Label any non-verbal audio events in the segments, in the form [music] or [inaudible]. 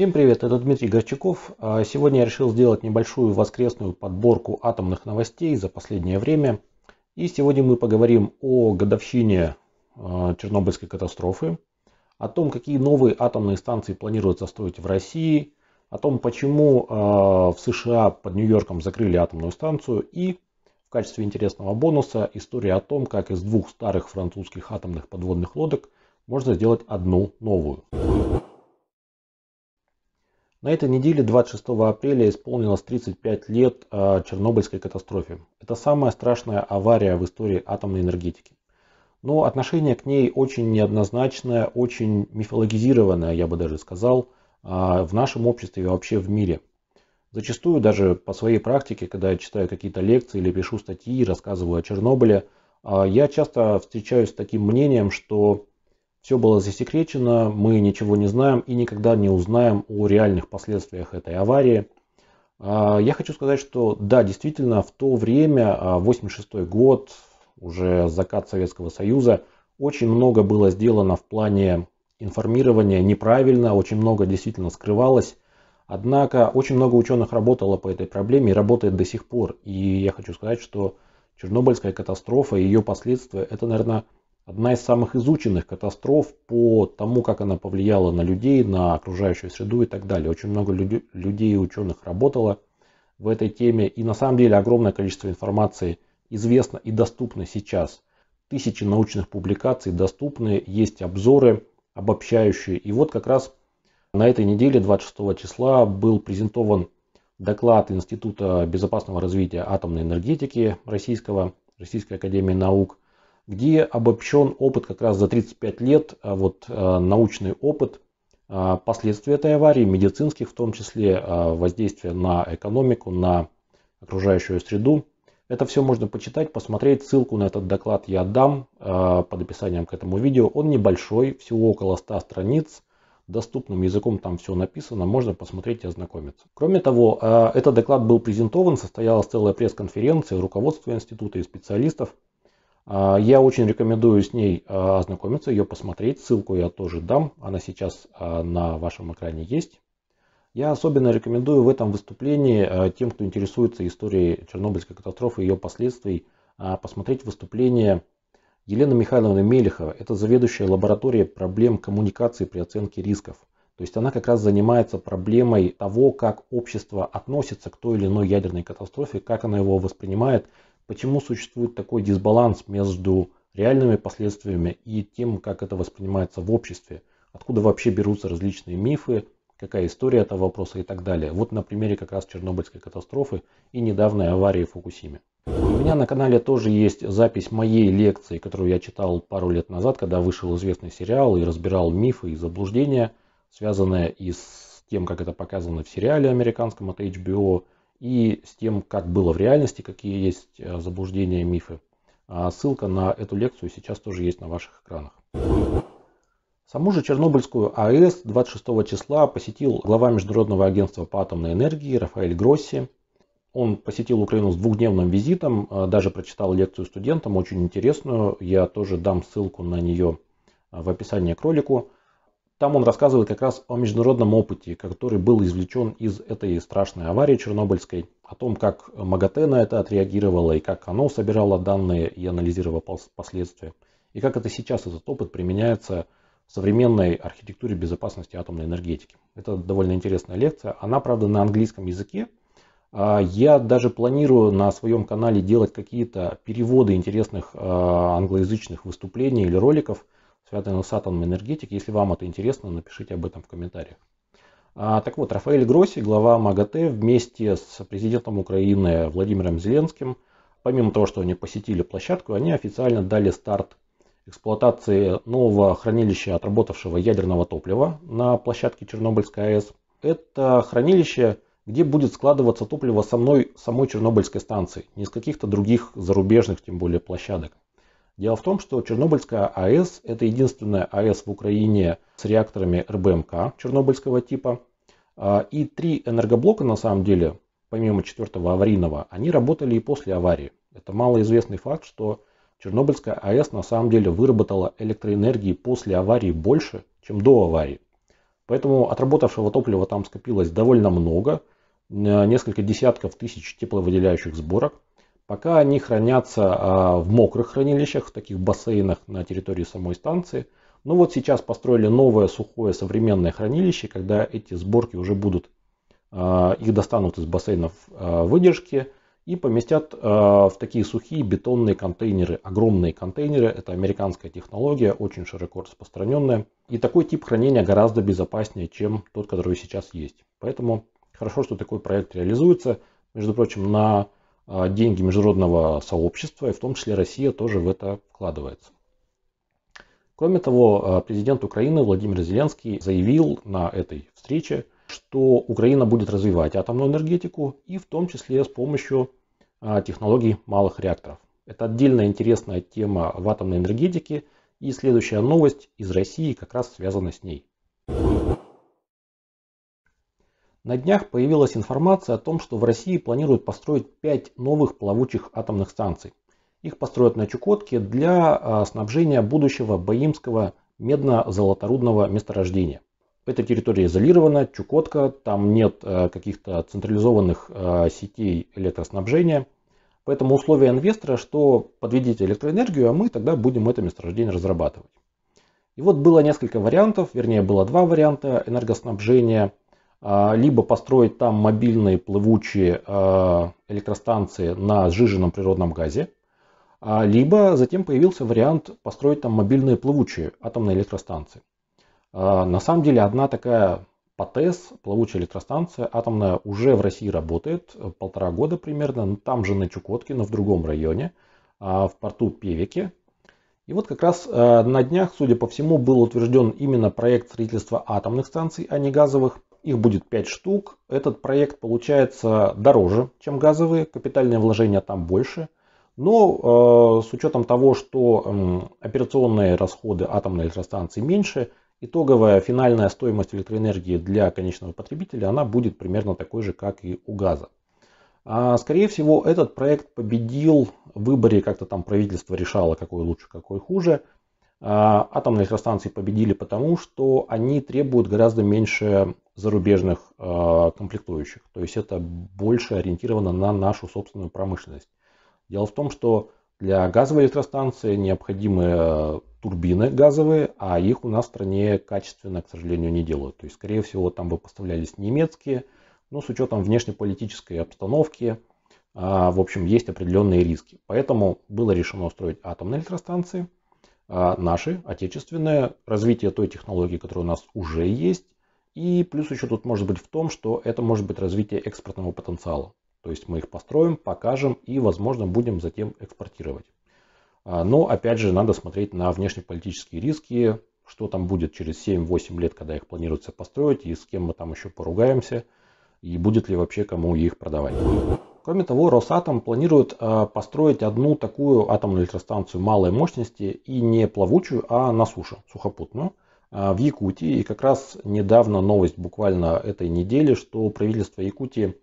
Всем привет, это Дмитрий Горчаков. А, сегодня я решил сделать небольшую воскресную подборку атомных новостей за последнее время. И сегодня мы поговорим о годовщине а, Чернобыльской катастрофы, о том, какие новые атомные станции планируется строить в России, о том, почему а, в США под Нью-Йорком закрыли атомную станцию и в качестве интересного бонуса история о том, как из двух старых французских атомных подводных лодок можно сделать одну новую. На этой неделе 26 апреля исполнилось 35 лет а, Чернобыльской катастрофе. Это самая страшная авария в истории атомной энергетики. Но отношение к ней очень неоднозначное, очень мифологизированное, я бы даже сказал, а, в нашем обществе и вообще в мире. Зачастую даже по своей практике, когда я читаю какие-то лекции или пишу статьи, рассказываю о Чернобыле, а, я часто встречаюсь с таким мнением, что все было засекречено, мы ничего не знаем и никогда не узнаем о реальных последствиях этой аварии. А, я хочу сказать, что да, действительно, в то время, 86 а, год, уже закат Советского Союза, очень много было сделано в плане информирования неправильно, очень много действительно скрывалось. Однако очень много ученых работало по этой проблеме и работает до сих пор. И я хочу сказать, что Чернобыльская катастрофа и ее последствия, это, наверное, одна из самых изученных катастроф по тому, как она повлияла на людей, на окружающую среду и так далее. Очень много людей и ученых работало в этой теме. И на самом деле огромное количество информации известно и доступно сейчас. Тысячи научных публикаций доступны, есть обзоры обобщающие. И вот как раз на этой неделе, 26 числа, был презентован доклад Института безопасного развития атомной энергетики Российского, Российской Академии Наук где обобщен опыт как раз за 35 лет, а вот э, научный опыт э, последствий этой аварии, медицинских в том числе, э, воздействия на экономику, на окружающую среду. Это все можно почитать, посмотреть. Ссылку на этот доклад я дам под описанием к этому видео. Он небольшой, всего около 100 страниц. Доступным языком там все написано, можно посмотреть и ознакомиться. Кроме того, этот доклад был презентован, состоялась целая пресс-конференция руководства института и специалистов. А, я очень рекомендую с ней а, ознакомиться, ее посмотреть. Ссылку я тоже дам. Она сейчас а, на вашем экране есть. Я особенно рекомендую в этом выступлении тем, кто интересуется историей Чернобыльской катастрофы и ее последствий, посмотреть выступление Елены Михайловны Мелехова. Это заведующая лабораторией проблем коммуникации при оценке рисков. То есть она как раз занимается проблемой того, как общество относится к той или иной ядерной катастрофе, как она его воспринимает Почему существует такой дисбаланс между реальными последствиями и тем, как это воспринимается в обществе? Откуда вообще берутся различные мифы, какая история этого вопроса и так далее. Вот на примере как раз Чернобыльской катастрофы и недавней аварии в Фукусиме. У меня на канале тоже есть запись моей лекции, которую я читал пару лет назад, когда вышел известный сериал и разбирал мифы и заблуждения, связанные и с тем, как это показано в сериале американском от HBO, и с тем, как было в реальности, какие есть э, заблуждения, мифы. А ссылка на эту лекцию сейчас тоже есть на ваших экранах. Саму же Чернобыльскую АЭС 26 числа посетил глава Международного агентства по атомной энергии Рафаэль Гросси. Он посетил Украину с двухдневным визитом, э, даже прочитал лекцию студентам, очень интересную. Я тоже дам ссылку на нее э, в описании к ролику. Там он рассказывает как раз о международном опыте, который был извлечен из этой страшной аварии чернобыльской, о том, как МАГАТЭ на это отреагировало и как оно собирало данные и анализировало последствия, и как это сейчас этот опыт применяется в современной архитектуре безопасности атомной энергетики. Это довольно интересная лекция. Она, правда, на английском языке, а, я даже планирую на своем канале делать какие-то переводы интересных а, англоязычных выступлений или роликов – связанных с атомной энергетикой. Если вам это интересно, напишите об этом в комментариях. А, так вот, Рафаэль Гросси, глава МАГАТЭ, вместе с президентом Украины Владимиром Зеленским, помимо того, что они посетили площадку, они официально дали старт эксплуатации нового хранилища отработавшего ядерного топлива на площадке Чернобыльской АЭС. Это хранилище, где будет складываться топливо со мной самой Чернобыльской станции, не с каких-то других зарубежных, тем более, площадок. Дело в том, что Чернобыльская АЭС – это единственная АЭС в Украине с реакторами РБМК чернобыльского типа. А, и три энергоблока, на самом деле, помимо четвертого аварийного, они работали и после аварии. Это малоизвестный факт, что Чернобыльская АЭС на самом деле выработала электроэнергии после аварии больше, чем до аварии. Поэтому отработавшего топлива там скопилось довольно много, несколько десятков тысяч тепловыделяющих сборок – Пока они хранятся а, в мокрых хранилищах, в таких бассейнах на территории самой станции. Ну вот сейчас построили новое сухое современное хранилище, когда эти сборки уже будут, а, их достанут из бассейнов а, выдержки и поместят в такие сухие бетонные контейнеры, огромные контейнеры. Это американская технология, очень широко распространенная. И такой тип хранения гораздо безопаснее, чем тот, который сейчас есть. Поэтому хорошо, что такой проект реализуется. Между прочим, на а, деньги международного сообщества, и в том числе Россия тоже в это вкладывается. Кроме того, а, президент Украины Владимир Зеленский заявил на этой встрече, что Украина будет развивать атомную энергетику и в том числе с помощью а, технологий малых реакторов. Это отдельная интересная тема в атомной энергетике и следующая новость из России как раз связана с ней. На днях появилась информация о том, что в России планируют построить 5 новых плавучих атомных станций. Их построят на Чукотке для а, снабжения будущего Боимского медно-золоторудного месторождения. Эта территория изолирована, Чукотка, там нет а, каких-то централизованных а, сетей электроснабжения. Поэтому условие инвестора, что подведите электроэнергию, а мы тогда будем это месторождение разрабатывать. И вот было несколько вариантов, вернее было два варианта энергоснабжения – а, либо построить там мобильные плывучие а, электростанции на сжиженном природном газе, а, либо затем появился вариант построить там мобильные плывучие атомные электростанции. На самом деле одна такая ПАТЭС, плавучая электростанция атомная, уже в России работает э, полтора года примерно, там же на Чукотке, но в другом районе, в порту Певеке. И вот как раз э, на днях, судя по всему, был утвержден именно проект строительства атомных станций, а не газовых их будет 5 штук. Этот проект получается дороже, чем газовые, капитальные вложения там больше. Но э, с учетом того, что э, операционные расходы атомной электростанции меньше, итоговая финальная стоимость электроэнергии для конечного потребителя она будет примерно такой же, как и у газа. А, скорее всего, этот проект победил в выборе, как-то там правительство решало, какой лучше, какой хуже. А, атомные электростанции победили потому, что они требуют гораздо меньше зарубежных э, комплектующих. То есть это больше ориентировано на нашу собственную промышленность. Дело в том, что для газовой электростанции необходимы а, турбины газовые, а их у нас в стране качественно, к сожалению, не делают. То есть, скорее всего, там бы поставлялись немецкие, но с учетом внешнеполитической обстановки, а, в общем, есть определенные риски. Поэтому было решено строить атомные электростанции, наши, отечественные, развитие той технологии, которая у нас уже есть, и плюс еще тут может быть в том, что это может быть развитие экспортного потенциала. То есть мы их построим, покажем и, возможно, будем затем экспортировать. А, но, опять же, надо смотреть на внешнеполитические риски, что там будет через 7-8 лет, когда их планируется построить, и с кем мы там еще поругаемся, и будет ли вообще кому их продавать. Кроме того, Росатом планирует а, построить одну такую атомную электростанцию малой мощности и не плавучую, а на суше, сухопутную – а, в Якутии. И как раз недавно новость буквально этой недели, что правительство Якутии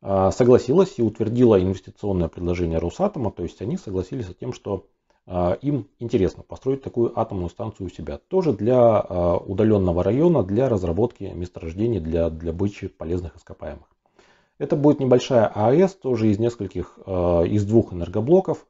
а, согласилось и утвердило инвестиционное предложение Росатома. То есть они согласились с тем, что а, им интересно построить такую атомную станцию у себя. Тоже для удаленного района, для разработки месторождений, для, для бычи полезных ископаемых. Это будет небольшая АЭС, тоже из нескольких, из двух энергоблоков.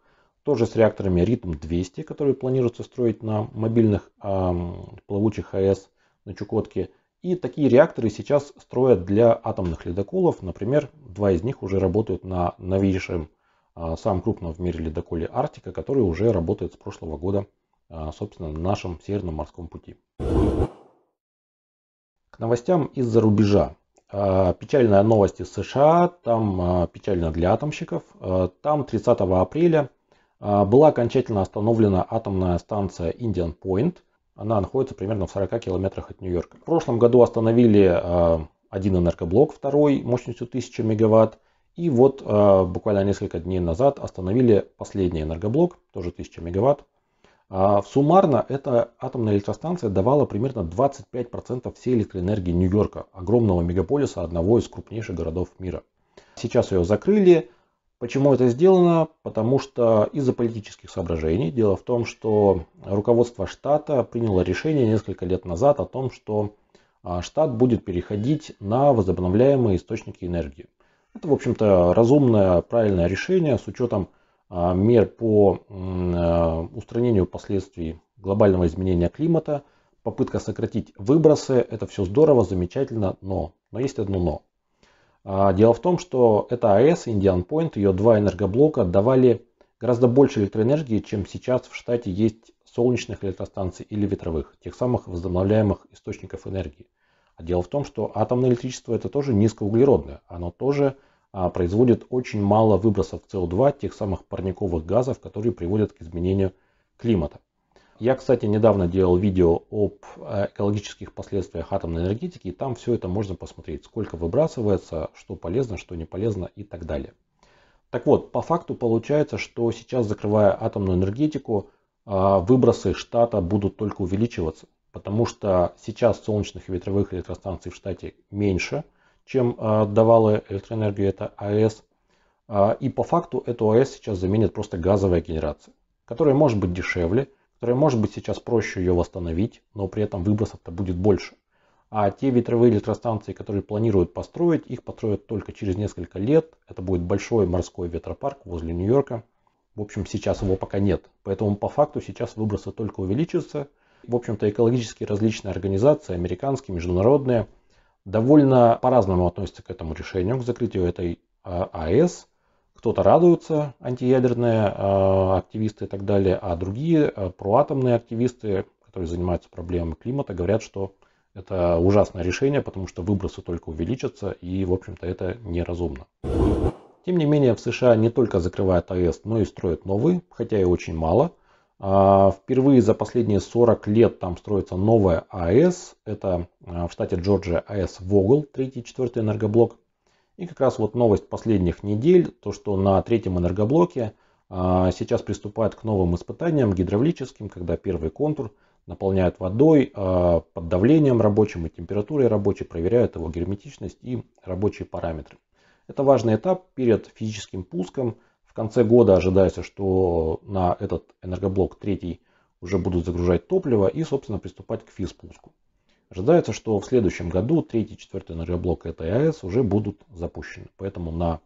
Тоже с реакторами ритм 200, которые планируется строить на мобильных эм, плавучих АЭС на Чукотке. И такие реакторы сейчас строят для атомных ледоколов. Например, два из них уже работают на новейшем, а, самом крупном в мире ледоколе Арктика, который уже работает с прошлого года, а, собственно, на нашем Северном морском пути. К новостям из-за рубежа. А, печальная новость из США, там печально для атомщиков. Там 30 апреля а, была окончательно остановлена атомная станция Indian Point. Она находится примерно в 40 километрах от Нью-Йорка. В прошлом году остановили а, один энергоблок, второй мощностью 1000 мегаватт. И вот а, буквально несколько дней назад остановили последний энергоблок, тоже 1000 мегаватт. Суммарно эта атомная электростанция давала примерно 25% всей электроэнергии Нью-Йорка, огромного мегаполиса, одного из крупнейших городов мира. Сейчас ее закрыли, Почему это сделано? Потому что из-за политических соображений. Дело в том, что руководство штата приняло решение несколько лет назад о том, что а, штат будет переходить на возобновляемые источники энергии. Это, в общем-то, разумное, правильное решение с учетом а, мер по а, устранению последствий глобального изменения климата, попытка сократить выбросы. Это все здорово, замечательно, но, но есть одно но. А, дело в том, что эта АЭС, Indian Point, ее два энергоблока давали гораздо больше электроэнергии, чем сейчас в штате есть солнечных электростанций или ветровых, тех самых возобновляемых источников энергии. А дело в том, что атомное электричество это тоже низкоуглеродное, оно тоже а, производит очень мало выбросов СО2, тех самых парниковых газов, которые приводят к изменению климата. Я, кстати, недавно делал видео об э, экологических последствиях атомной энергетики, и там все это можно посмотреть, сколько выбрасывается, что полезно, что не полезно и так далее. Так вот, по факту получается, что сейчас, закрывая атомную энергетику, э, выбросы штата будут только увеличиваться, потому что сейчас солнечных и ветровых электростанций в штате меньше, чем э, давала электроэнергию эта АЭС. И по факту эту АЭС сейчас заменит просто газовая генерация, которая может быть дешевле, которая может быть, сейчас проще ее восстановить, но при этом выбросов-то будет больше. А те ветровые электростанции, которые планируют построить, их построят только через несколько лет. Это будет большой морской ветропарк возле Нью-Йорка. В общем, сейчас его пока нет. Поэтому по факту сейчас выбросы только увеличатся. В общем-то, экологически различные организации, американские, международные, довольно по-разному относятся к этому решению, к закрытию этой а, АЭС. Кто-то радуется, антиядерные а, активисты и так далее, а другие а, проатомные активисты, которые занимаются проблемами климата, говорят, что это ужасное решение, потому что выбросы только увеличатся, и, в общем-то, это неразумно. Тем не менее, в США не только закрывают АЭС, но и строят новые, хотя и очень мало. А, впервые за последние 40 лет там строится новая АЭС. Это в штате Джорджия АЭС Вогл, третий и 4 энергоблок. И как раз вот новость последних недель, то что на третьем энергоблоке а, сейчас приступают к новым испытаниям гидравлическим, когда первый контур наполняют водой, а, под давлением рабочим и температурой рабочей проверяют его герметичность и рабочие параметры. Это важный этап перед физическим пуском. В конце года ожидается, что на этот энергоблок третий уже будут загружать топливо и, собственно, приступать к физпуску. Ожидается, что в следующем году третий четвертый энергоблок этой АЭС уже будут запущены. Поэтому на,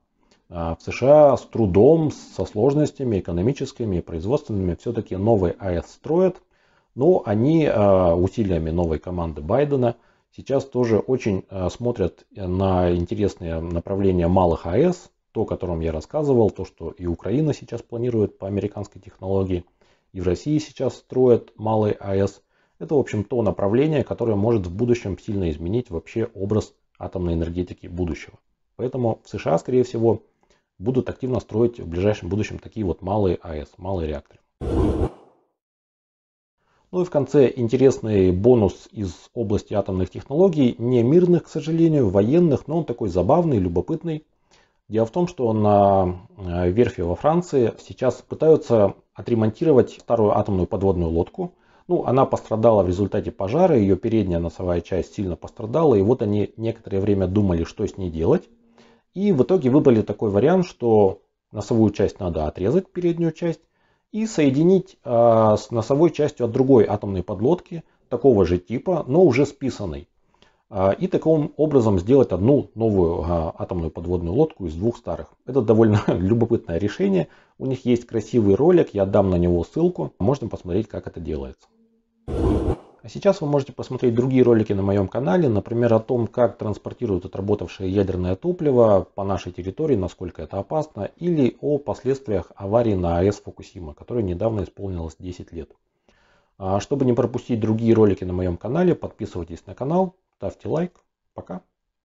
а, в США с трудом, со сложностями экономическими и производственными все-таки новый АЭС строят. Но ну, они а, усилиями новой команды Байдена сейчас тоже очень а, смотрят на интересные направления малых АЭС, то, о котором я рассказывал, то, что и Украина сейчас планирует по американской технологии, и в России сейчас строят малые АЭС – это, в общем, то направление, которое может в будущем сильно изменить вообще образ атомной энергетики будущего. Поэтому в США, скорее всего, будут активно строить в ближайшем будущем такие вот малые АЭС, малые реакторы. Ну и в конце интересный бонус из области атомных технологий, не мирных, к сожалению, военных, но он такой забавный, любопытный. Дело в том, что на э, верфи во Франции сейчас пытаются отремонтировать старую атомную подводную лодку – ну, она пострадала в результате пожара, ее передняя носовая часть сильно пострадала, и вот они некоторое время думали, что с ней делать. И в итоге выбрали такой вариант, что носовую часть надо отрезать, переднюю часть, и соединить э, с носовой частью от другой атомной подлодки, такого же типа, но уже списанной. А, и таким образом сделать одну новую а, атомную подводную лодку из двух старых. Это довольно [laughs] любопытное решение. У них есть красивый ролик, я дам на него ссылку. Можно посмотреть, как это делается. А сейчас вы можете посмотреть другие ролики на моем канале, например, о том, как транспортируют отработавшее ядерное топливо по нашей территории, насколько это опасно, или о последствиях аварии на АЭС Фукусима, которой недавно исполнилось 10 лет. А чтобы не пропустить другие ролики на моем канале, подписывайтесь на канал, ставьте лайк. Пока!